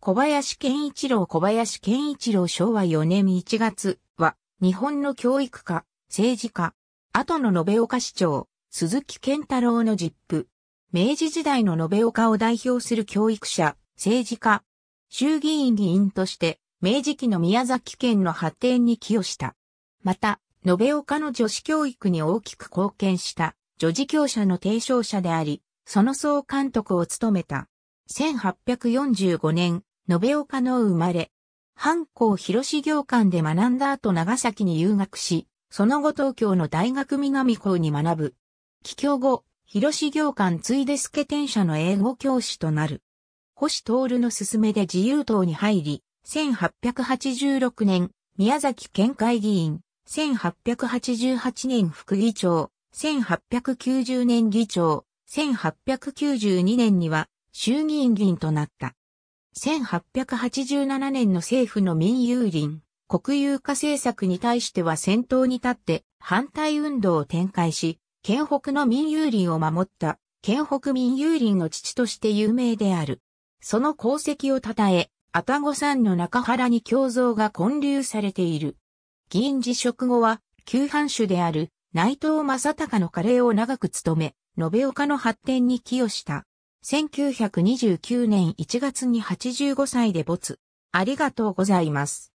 小林健一郎小林健一郎昭和4年1月は、日本の教育家、政治家、後の延岡市長、鈴木健太郎の実父。明治時代の延岡を代表する教育者、政治家、衆議院議員として、明治期の宮崎県の発展に寄与した。また、延岡の女子教育に大きく貢献した、女児教者の提唱者であり、その総監督を務めた。1845年、延岡の生まれ、藩校広志行館で学んだ後長崎に留学し、その後東京の大学南校に学ぶ。帰郷後、広志行館ついで助天社の英語教師となる。星徹の勧めで自由党に入り、1886年、宮崎県会議員、1888年副議長、1890年議長、1892年には衆議院議員となった。1887年の政府の民有林、国有化政策に対しては先頭に立って反対運動を展開し、県北の民有林を守った、県北民有林の父として有名である。その功績を称え、愛宕山の中原に胸像が建立されている。議員辞職後は、旧藩主である内藤正隆の加齢を長く務め、延岡の発展に寄与した。1929年1月に85歳で没。ありがとうございます。